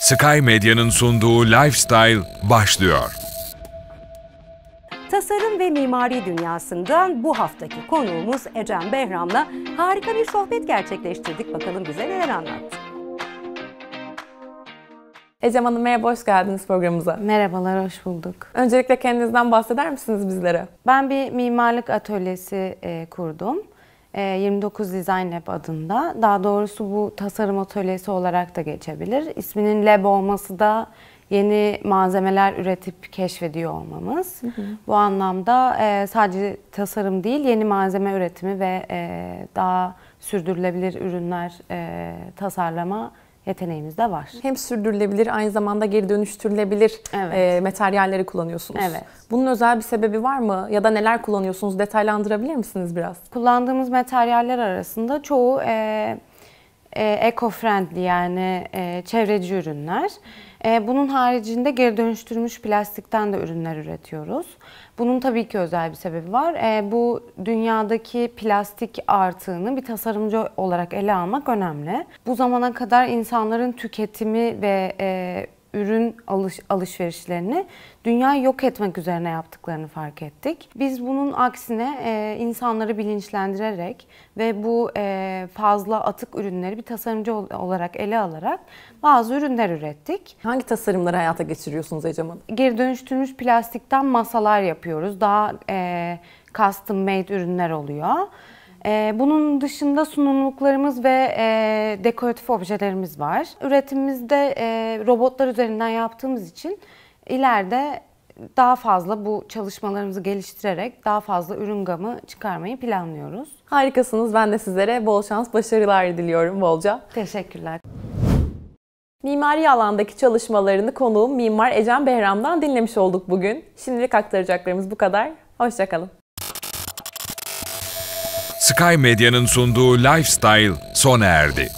Sky Medya'nın sunduğu Lifestyle başlıyor. Tasarım ve mimari dünyasından bu haftaki konuğumuz Ecem Behram'la harika bir sohbet gerçekleştirdik. Bakalım bize neler anlattı. Ecem Hanım merhaba, hoş geldiniz programımıza. Merhabalar, hoş bulduk. Öncelikle kendinizden bahseder misiniz bizlere? Ben bir mimarlık atölyesi e, kurdum. 29 ee, Design Lab adında. Daha doğrusu bu tasarım atölyesi olarak da geçebilir. İsminin lab olması da yeni malzemeler üretip keşfediyor olmamız. Hı hı. Bu anlamda e, sadece tasarım değil, yeni malzeme üretimi ve e, daha sürdürülebilir ürünler e, tasarlama yeteneğimiz de var. Hem sürdürülebilir aynı zamanda geri dönüştürülebilir evet. e, materyalleri kullanıyorsunuz. Evet. Bunun özel bir sebebi var mı? Ya da neler kullanıyorsunuz? Detaylandırabilir misiniz biraz? Kullandığımız materyaller arasında çoğu... E, e, eco-friendly yani e, çevreci ürünler. E, bunun haricinde geri dönüştürmüş plastikten de ürünler üretiyoruz. Bunun tabii ki özel bir sebebi var. E, bu dünyadaki plastik artığını bir tasarımcı olarak ele almak önemli. Bu zamana kadar insanların tüketimi ve e, ürün alış, alışverişlerini dünyayı yok etmek üzerine yaptıklarını fark ettik. Biz bunun aksine e, insanları bilinçlendirerek ve bu e, fazla atık ürünleri bir tasarımcı olarak ele alarak bazı ürünler ürettik. Hangi tasarımları hayata geçiriyorsunuz Ecem Hanım? Geri dönüştürülmüş plastikten masalar yapıyoruz. Daha e, custom made ürünler oluyor. Ee, bunun dışında sunumluklarımız ve e, dekoratif objelerimiz var. Üretimimizde e, robotlar üzerinden yaptığımız için ileride daha fazla bu çalışmalarımızı geliştirerek daha fazla ürün gamı çıkarmayı planlıyoruz. Harikasınız. Ben de sizlere bol şans, başarılar diliyorum bolca. Teşekkürler. Mimari alandaki çalışmalarını konuğum Mimar Ecem Behram'dan dinlemiş olduk bugün. Şimdilik aktaracaklarımız bu kadar. Hoşçakalın. Sky Medya'nın sunduğu Lifestyle sona erdi.